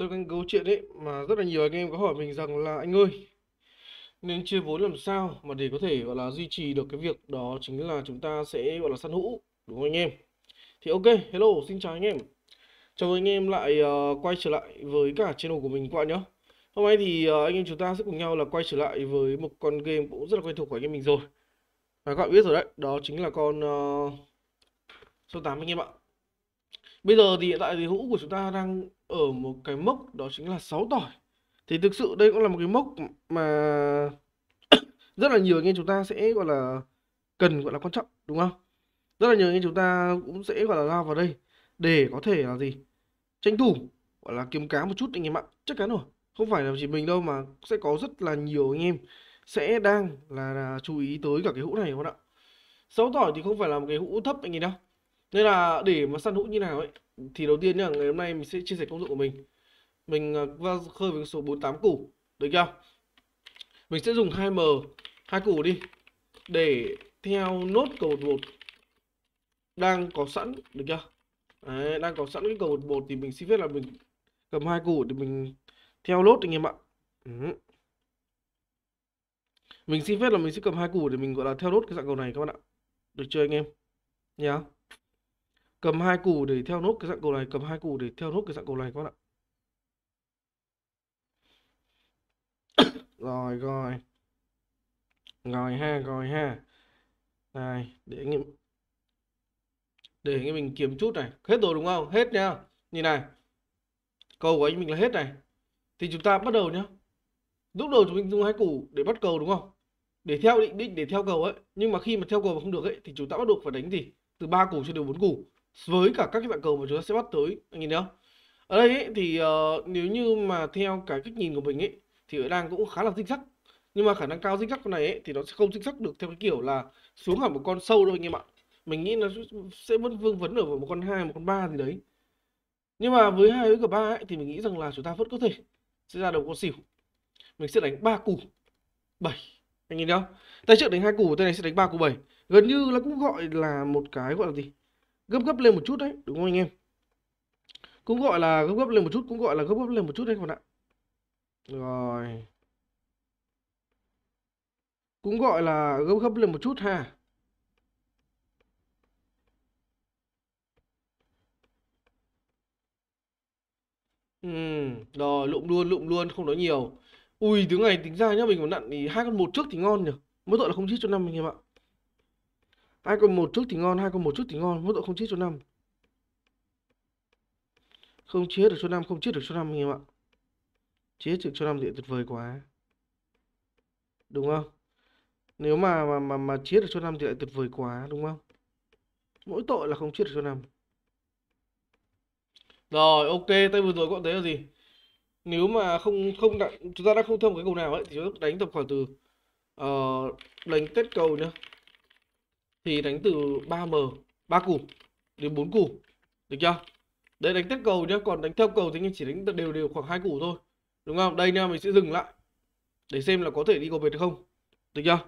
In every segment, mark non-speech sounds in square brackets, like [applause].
tôi đang câu chuyện ấy mà rất là nhiều anh em có hỏi mình rằng là anh ơi nên chia vốn làm sao mà để có thể gọi là duy trì được cái việc đó chính là chúng ta sẽ gọi là săn hũ đúng không anh em thì ok hello xin chào anh em chào anh em lại uh, quay trở lại với cả channel của mình các bạn nhé hôm nay thì uh, anh em chúng ta sẽ cùng nhau là quay trở lại với một con game cũng rất là quen thuộc của anh em mình rồi và các bạn biết rồi đấy đó chính là con uh, số 8 anh em ạ Bây giờ thì hiện tại thì hũ của chúng ta đang ở một cái mốc đó chính là 6 tỏi. Thì thực sự đây cũng là một cái mốc mà [coughs] rất là nhiều anh em chúng ta sẽ gọi là cần gọi là quan trọng đúng không? Rất là nhiều anh em chúng ta cũng sẽ gọi là lao vào đây để có thể là gì? Tranh thủ gọi là kiếm cá một chút anh em ạ. Chắc chắn rồi. Không phải là chỉ mình đâu mà sẽ có rất là nhiều anh em sẽ đang là, là chú ý tới cả cái hũ này các bạn ạ. 6 tỏi thì không phải là một cái hũ thấp anh em đâu nên là để mà săn hũ như nào ấy thì đầu tiên nhá ngày hôm nay mình sẽ chia sẻ công dụng của mình mình à, va khơi với số 48 củ được chưa mình sẽ dùng 2m hai củ đi để theo nốt cầu một một đang có sẵn được chưa Đấy, đang có sẵn cái cầu một một thì mình xin phép là mình cầm hai củ để mình theo lốt anh em ạ ừ. mình xin phép là mình sẽ cầm hai củ để mình gọi là theo lốt cái dạng cầu này các bạn ạ được chưa anh em nhá yeah cầm hai củ để theo nốt cái dạng cầu này cầm hai củ để theo nốt cái dạng cầu này các bạn ạ [coughs] rồi rồi rồi ha rồi ha này để anh em để anh em mình kiếm chút này hết rồi đúng không hết nha nhìn này cầu của anh mình là hết này thì chúng ta bắt đầu nhá lúc đầu chúng mình dùng hai củ để bắt cầu đúng không để theo định định để theo cầu ấy nhưng mà khi mà theo cầu mà không được ấy thì chúng ta bắt buộc phải đánh gì từ ba củ cho đến bốn củ với cả các cái dạng cầu mà chúng ta sẽ bắt tới anh nhìn thấy không ở đây ấy, thì uh, nếu như mà theo cái cách nhìn của mình ấy thì đang cũng khá là dinh sắc nhưng mà khả năng cao dinh sắc con này ấy, thì nó sẽ không dinh sắc được theo cái kiểu là xuống hẳn một con sâu đâu anh em ạ mình nghĩ nó sẽ vẫn vương vấn ở một con hai một con ba gì đấy nhưng mà với hai với cả ba ấy, thì mình nghĩ rằng là chúng ta vẫn có thể sẽ ra đầu con xỉu mình sẽ đánh ba củ bảy anh nhìn thấy không tay trước đánh hai củ tay này sẽ đánh ba củ bảy gần như là cũng gọi là một cái gọi là gì gấp gấp lên một chút đấy đúng không anh em cũng gọi là gấp gấp lên một chút cũng gọi là gấp gấp lên một chút đấy các bạn ạ rồi cũng gọi là gấp gấp lên một chút ha Ừ, rồi lụm luôn lụm luôn không nói nhiều ui tiếng này tính ra nhá mình còn nặn thì hai con một trước thì ngon nhỉ mỗi tội là không giết cho năm mình, em ạ hai cộng một trước thì ngon hai cộng một trước thì ngon mức độ không chết số năm không chết được số năm không chết được số năm anh em ạ chết được số năm thì tuyệt vời quá đúng không nếu mà mà mà, mà chết được số năm thì lại tuyệt vời quá đúng không mỗi tội là không chết được số năm rồi ok tay vừa rồi các bạn thấy là gì nếu mà không không đặt chúng ta đã không thông cái cầu nào ấy thì chúng ta đánh tầm khoảng từ uh, đánh kết cầu nhá thì đánh từ 3m, 3 củ đến 4 củ. Được chưa? Đấy đánh tiếp cầu nhá, còn đánh theo cầu thì mình chỉ đánh đều đều khoảng hai củ thôi. Đúng không? Đây nha, mình sẽ dừng lại để xem là có thể đi cầu vượt được không. Được chưa?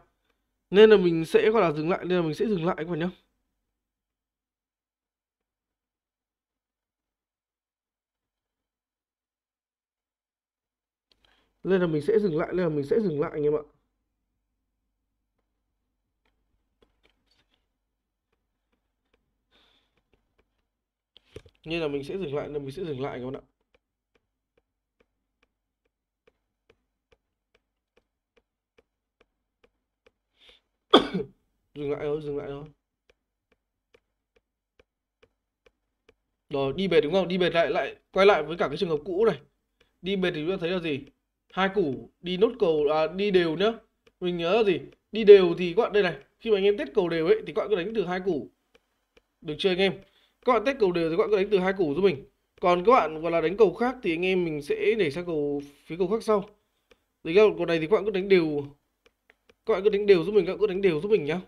Nên là mình sẽ gọi là dừng lại nên là mình sẽ dừng lại các bạn nhá. Nên là mình sẽ dừng lại, nên là mình sẽ dừng lại anh em ạ. như là mình sẽ dừng lại là mình sẽ dừng lại các bạn ạ [coughs] dừng lại thôi dừng lại thôi rồi đi về đúng không đi về lại lại quay lại với cả cái trường hợp cũ này đi về thì chúng ta thấy là gì hai củ đi nốt cầu à, đi đều nhá mình nhớ là gì đi đều thì các bạn đây này khi mà anh em test cầu đều ấy thì các bạn cứ đánh từ hai củ được chưa anh em các bạn test cầu đều thì các bạn cứ đánh từ hai củ giúp mình còn các bạn gọi là đánh cầu khác thì anh em mình sẽ để sang cầu phía cầu khác sau thì các cầu này thì các bạn cứ đánh đều các bạn cứ đánh đều giúp mình các bạn cứ đánh đều giúp mình nhá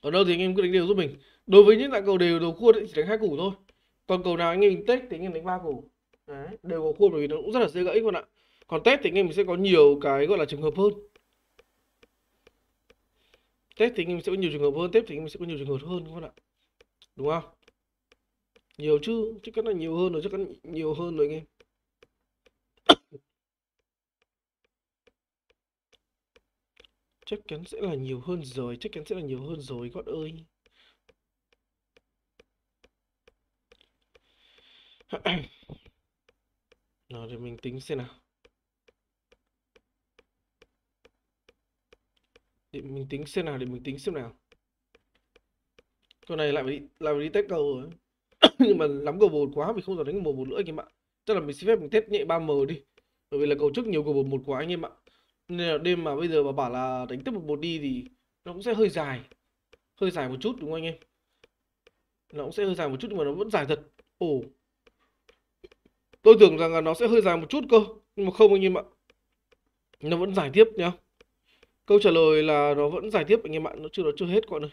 ở đâu thì anh em cứ đánh đều giúp mình đối với những loại cầu đều đầu khuôn thì chỉ đánh hai củ thôi còn cầu nào anh em mình test thì anh em đánh ba củ Đấy, đều có khuôn bởi vì nó cũng rất là dễ gãy các bạn ạ còn test thì anh em mình sẽ có nhiều cái gọi là trường hợp hơn test thì em sẽ có nhiều trường hợp hơn test thì em sẽ có nhiều trường hợp hơn các bạn ạ đúng không nhiều chứ chắc chắn là nhiều hơn rồi chắc chắn nhiều hơn rồi anh em [coughs] chắc chắn sẽ là nhiều hơn rồi chắc chắn sẽ là nhiều hơn rồi các ơi [coughs] nào để mình tính xem nào để mình tính xem nào để mình tính xem nào con này lại phải lại phải đi test cầu rồi [coughs] nhưng mà lắm cầu bột quá vì không dám đánh cầu bột nữa anh em ạ chắc là mình xin phép mình test nhẹ 3M đi bởi vì là cầu trước nhiều cầu bột một quá anh em ạ nên là đêm mà bây giờ mà bảo là đánh tiếp một bột đi thì nó cũng sẽ hơi dài hơi dài một chút đúng không anh em nó cũng sẽ hơi dài một chút nhưng mà nó vẫn dài thật ồ tôi tưởng rằng là nó sẽ hơi dài một chút cơ nhưng mà không anh em ạ nó vẫn giải tiếp nhá Câu trả lời là nó vẫn giải tiếp anh em ạ, nó chưa nó chưa hết các bạn ơi.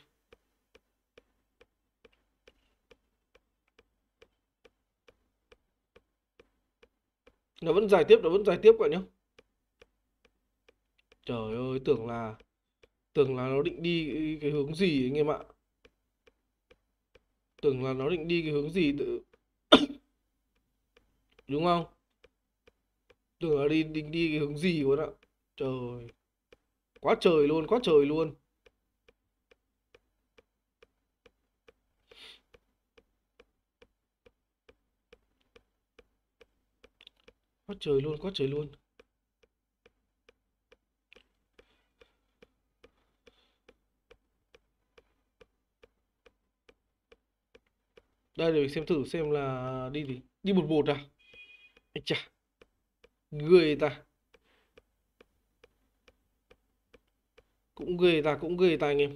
Nó vẫn giải tiếp, nó vẫn giải tiếp các bạn nhé. Trời ơi, tưởng là tưởng là nó định đi cái hướng gì anh em ạ. Tưởng là nó định đi cái hướng gì tự... [coughs] Đúng không? Tưởng là đi định đi cái hướng gì của nó. Trời ơi quá trời luôn quá trời luôn quá trời luôn quá trời luôn đây để mình xem thử xem là đi gì đi một bột à anh chà người ta cũng ghê ta cũng ghê ta anh em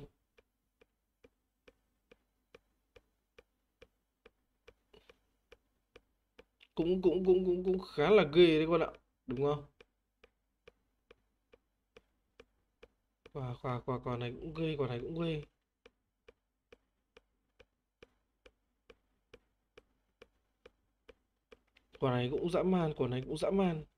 cũng cũng cũng cũng cũng khá là ghê đấy các bạn ạ đúng không quả quả quả quả này cũng ghê quả này cũng ghê quả này cũng dã man quả này cũng dã man